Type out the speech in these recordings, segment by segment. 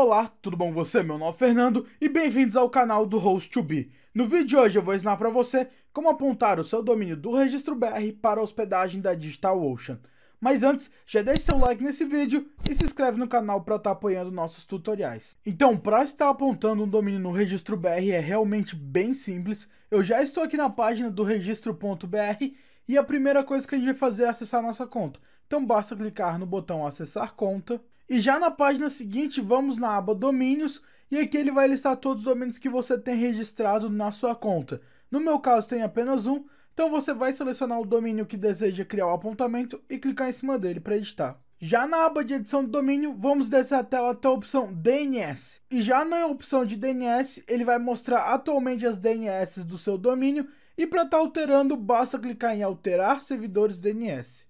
Olá, tudo bom com você? Meu nome é Fernando e bem-vindos ao canal do Host2B. No vídeo de hoje eu vou ensinar para você como apontar o seu domínio do registro BR para a hospedagem da DigitalOcean. Mas antes, já deixe seu like nesse vídeo e se inscreve no canal para estar tá apoiando nossos tutoriais. Então, para estar apontando um domínio no registro BR é realmente bem simples. Eu já estou aqui na página do registro.br e a primeira coisa que a gente vai fazer é acessar nossa conta. Então basta clicar no botão acessar conta e já na página seguinte, vamos na aba Domínios, e aqui ele vai listar todos os domínios que você tem registrado na sua conta. No meu caso tem apenas um, então você vai selecionar o domínio que deseja criar o apontamento e clicar em cima dele para editar. Já na aba de edição do domínio, vamos descer a tela até a opção DNS. E já na opção de DNS, ele vai mostrar atualmente as DNS do seu domínio e para estar tá alterando, basta clicar em alterar servidores DNS.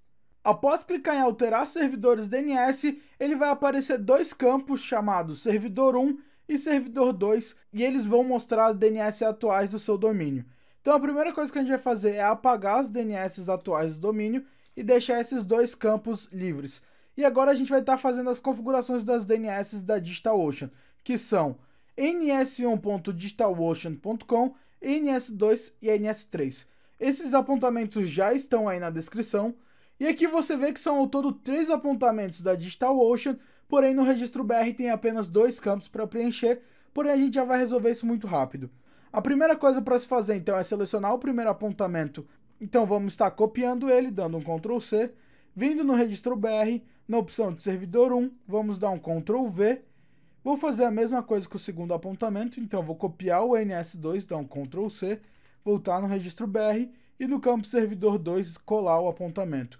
Após clicar em alterar servidores DNS, ele vai aparecer dois campos chamados servidor 1 e servidor 2 e eles vão mostrar os DNS atuais do seu domínio. Então a primeira coisa que a gente vai fazer é apagar os DNS atuais do domínio e deixar esses dois campos livres. E agora a gente vai estar tá fazendo as configurações das DNS da DigitalOcean, que são ns1.digitalocean.com, ns2 e ns3. Esses apontamentos já estão aí na descrição. E aqui você vê que são ao todo três apontamentos da DigitalOcean, porém no registro BR tem apenas dois campos para preencher, porém a gente já vai resolver isso muito rápido. A primeira coisa para se fazer então é selecionar o primeiro apontamento, então vamos estar copiando ele, dando um Ctrl C, vindo no registro BR, na opção de servidor 1, vamos dar um Ctrl V, vou fazer a mesma coisa com o segundo apontamento, então vou copiar o NS2, dar um Ctrl C, voltar no registro BR e no campo servidor 2 colar o apontamento.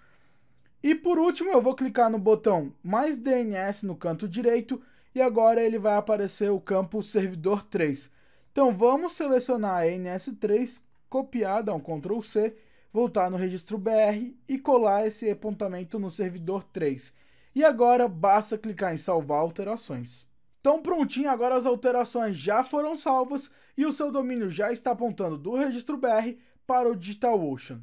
E por último, eu vou clicar no botão mais DNS no canto direito e agora ele vai aparecer o campo servidor 3. Então vamos selecionar a NS3, copiar, dar um Ctrl C, voltar no registro BR e colar esse apontamento no servidor 3. E agora basta clicar em salvar alterações. Então prontinho, agora as alterações já foram salvas e o seu domínio já está apontando do registro BR para o DigitalOcean.